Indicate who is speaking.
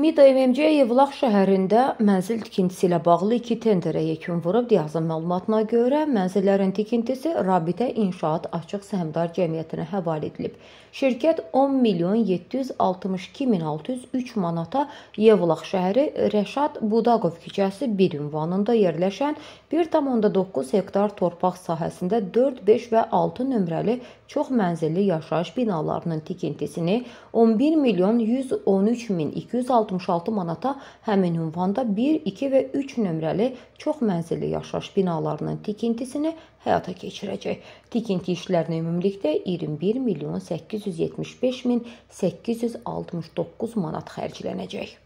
Speaker 1: MİDA MMC Yevlax şəhərində mənzil tikintisi ilə bağlı 2 tenderə yekun vurub. Diyazın məlumatına görə mənzillərin tikintisi Rabitə İnşaat Açıq Səhmdar Cəmiyyətinə həvalə edilib. Şirkət 10 milyon 762 min 603 manata Yevlax şəhəri Rəşad Budaqov küçəsi 1 ünvanında yerləşən 1.9 hektar torpaq sahəsində 4, 5 və 6 nömrəli çox mənzilli yaşayış binalarının tikintisini 11 milyon 113 min 206 166 manata həmin ünvanda 1, 2 və 3 nömrəli çox mənzilli yaşayış binalarının tikintisini həyata keçirəcək. Tikinti işlərinə ümumilikdə 21 milyon 875 min 869 manat xərclənəcək.